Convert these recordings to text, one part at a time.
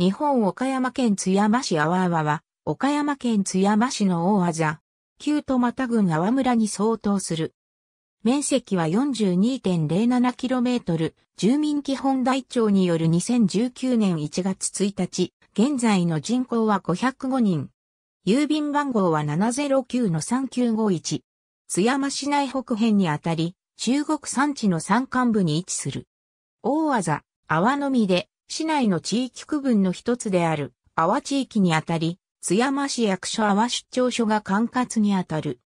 日本岡山県津山市阿波阿波は、岡山県津山市の大字、旧戸又郡阿波村に相当する。面積は 42.07km、住民基本台帳による2019年1月1日、現在の人口は505人。郵便番号は709-3951。津山市内北辺にあたり、中国山地の山間部に位置する。大字、阿波のみで、市内の地域区分の一つである、阿波地域にあたり、津山市役所阿波出張所が管轄にあたる。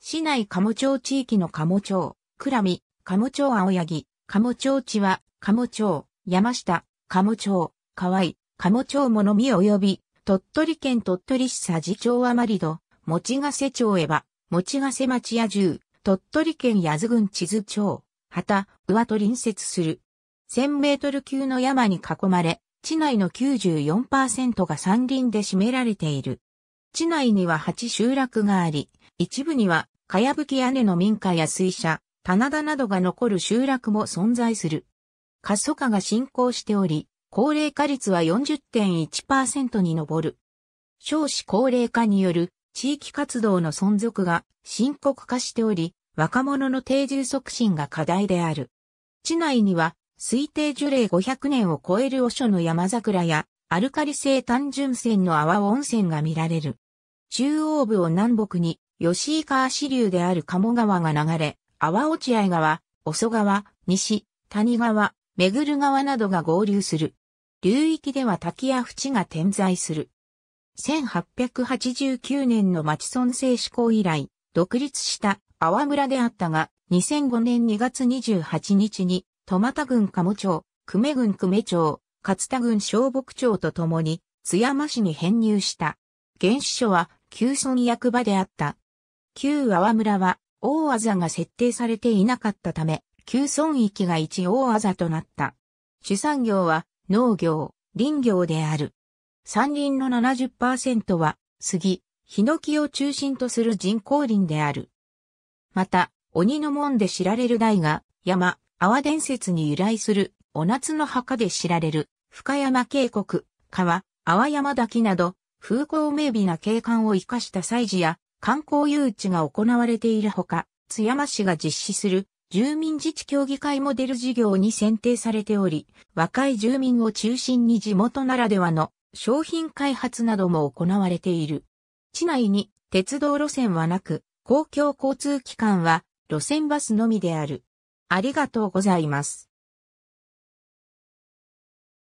市内鴨町地域の鴨町、倉見、鴨町青柳、鴨町地は、鴨町、山下、鴨町、河合、鴨町物見及び、鳥取県鳥取市佐治町余り戸、持ヶ瀬町へば、持ヶ瀬町野獣、鳥取県八津郡地図町、旗、上と隣接する。1000メートル級の山に囲まれ、地内の94%が山林で占められている。地内には8集落があり、一部には、かやぶき屋根の民家や水車、棚田などが残る集落も存在する。過疎化が進行しており、高齢化率は40.1%に上る。少子高齢化による地域活動の存続が深刻化しており、若者の定住促進が課題である。地内には推定樹齢500年を超えるお所の山桜や、アルカリ性単純泉の阿波温泉が見られる。中央部を南北に、吉井川支流である鴨川が流れ、阿波落合川、細川、西、谷川、ぐる川などが合流する。流域では滝や淵が点在する。1889年の町村制施行以来、独立した阿波村であったが、2005年2月28日に戸又郡鴨町、久米郡久米町、勝田郡小牧町とともに、津山市に編入した。原始書は、旧村役場であった。旧阿波村は、大あが設定されていなかったため、旧村域が一大あとなった。主産業は、農業、林業である。山林の70%は、杉、ヒノキを中心とする人工林である。また、鬼の門で知られる台が、山、阿波伝説に由来する、お夏の墓で知られる、深山渓谷、川、阿波山滝など、風光明媚な景観を生かした祭事や、観光誘致が行われているほか、津山市が実施する住民自治協議会モデル事業に選定されており、若い住民を中心に地元ならではの商品開発なども行われている。市内に鉄道路線はなく、公共交通機関は路線バスのみである。ありがとうございます。